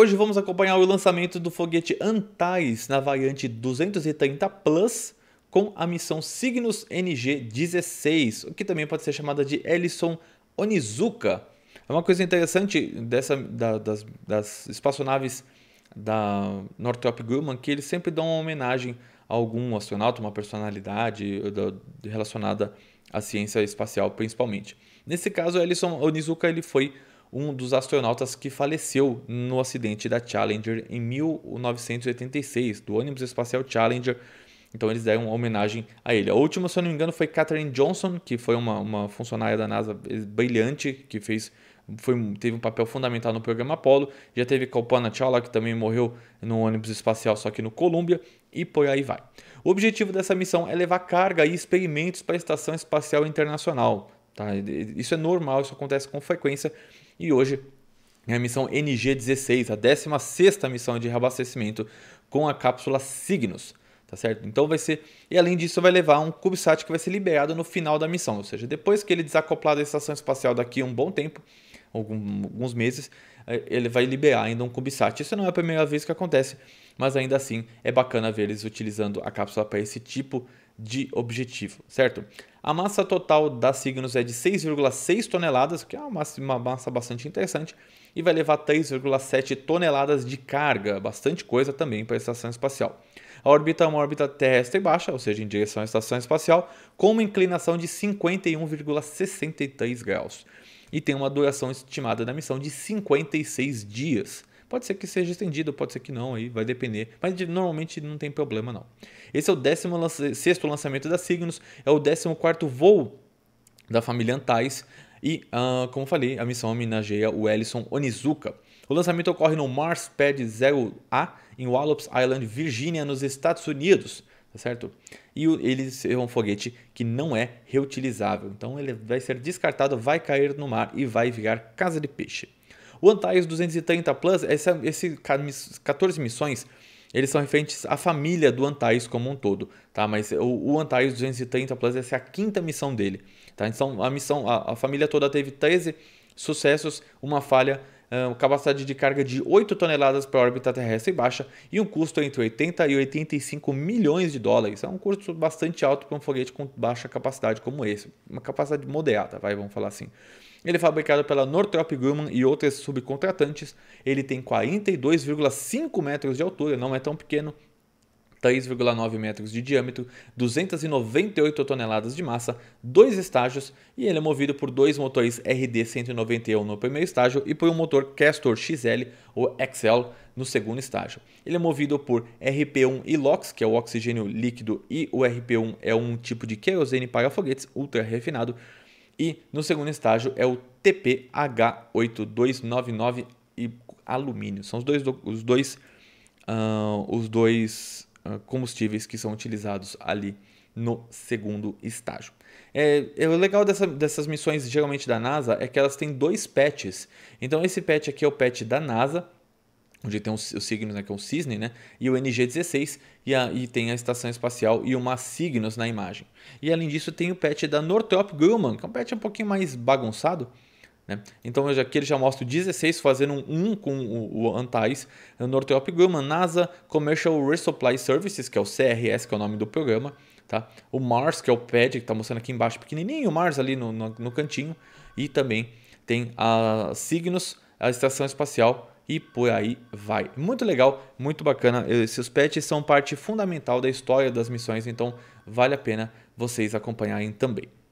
Hoje vamos acompanhar o lançamento do foguete Antares na variante 230 Plus com a missão Cygnus NG-16, o que também pode ser chamada de Ellison Onizuka. É uma coisa interessante dessa, da, das, das, espaçonaves da Northrop Grumman que eles sempre dão uma homenagem a algum astronauta, uma personalidade eh, relacionada à ciência espacial principalmente. Nesse caso, Ellison Onizuka ele foi um dos astronautas que faleceu no acidente da Challenger em 1986, do ônibus espacial Challenger. Então eles deram uma homenagem a ele. A última, se eu não me engano, foi Katherine Johnson, que foi uma, uma funcionária da NASA brilhante, que fez foi, teve um papel fundamental no programa Apollo. Já teve Kalpana Chawla, que também morreu no ônibus espacial, só que no Columbia, e por aí vai. O objetivo dessa missão é levar carga e experimentos para a Estação Espacial Internacional. Tá? Isso é normal, isso acontece com frequência. E hoje é a missão NG16, a 16ª missão de reabastecimento com a cápsula Cygnus, tá certo? Então vai ser e além disso vai levar um CubeSat que vai ser liberado no final da missão, ou seja, depois que ele desacoplar da estação espacial daqui a um bom tempo, alguns meses, é, ele vai liberar ainda um CubeSat. Isso não é a primeira vez que acontece, mas ainda assim é bacana ver eles utilizando a cápsula para esse tipo de de objetivo, certo? A massa total da Cygnus é de 6,6 toneladas, que é uma massa, uma massa bastante interessante, e vai levar 3,7 toneladas de carga, bastante coisa também para a estação espacial. A órbita é uma órbita terrestre baixa, ou seja, em direção à estação espacial, com uma inclinação de 51,63 graus. E tem uma duração estimada da missão de 56 dias. Pode ser que seja estendido, pode ser que não, aí vai depender. Mas normalmente não tem problema não. Esse é o 16 lançamento da Cygnus, é o 14 quarto voo da família Antais e, uh, como falei, a missão homenageia o Ellison Onizuka. O lançamento ocorre no Mars Pad 0A em Wallops Island, Virgínia, nos Estados Unidos tá certo? E ele é um foguete que não é reutilizável, então ele vai ser descartado, vai cair no mar e vai virar casa de peixe. O Antares 230 Plus, esse, esse 14 missões, eles são referentes à família do Antares como um todo, tá? Mas o, o Antares 230 Plus, essa é a quinta missão dele, tá? Então, a missão, a, a família toda teve 13 sucessos, uma falha capacidade de carga de 8 toneladas para órbita terrestre baixa e um custo entre 80 e 85 milhões de dólares. É um custo bastante alto para um foguete com baixa capacidade como esse, uma capacidade moderada, vai, vamos falar assim. Ele é fabricado pela Northrop Grumman e outras subcontratantes. Ele tem 42,5 metros de altura, não é tão pequeno, 3,9 metros de diâmetro, 298 toneladas de massa, dois estágios e ele é movido por dois motores RD191 no primeiro estágio e por um motor Castor XL ou XL no segundo estágio. Ele é movido por RP1 LOX que é o oxigênio líquido, e o RP1 é um tipo de querosene para foguetes ultra refinado, e no segundo estágio é o TPH8299 e alumínio. São os dois, os dois, uh, os dois ah, combustíveis que são utilizados ali no segundo estágio. É, é, o legal dessa, dessas missões, geralmente da NASA, é que elas têm dois patches. Então, esse patch aqui é o patch da NASA, onde tem os, signos, né, que é um cisne, né, e o NG-16, e, a, e tem a estação espacial e uma Cygnus na imagem. E além disso, tem o patch da Northrop Grumman, que é um patch um pouquinho mais bagunçado, né? Então já aqui ele já mostra o 16 fazendo um com o, o Antais, o Northrop Grumman, NASA Commercial Resupply Services, que é o CRS, que é o nome do programa, tá? o Mars, que é o PAD, que está mostrando aqui embaixo pequenininho, o Mars ali no, no, no cantinho, e também tem a Signos, a Estação Espacial e por aí vai. Muito legal, muito bacana. Esses patches são parte fundamental da história das missões, então vale a pena vocês acompanharem também.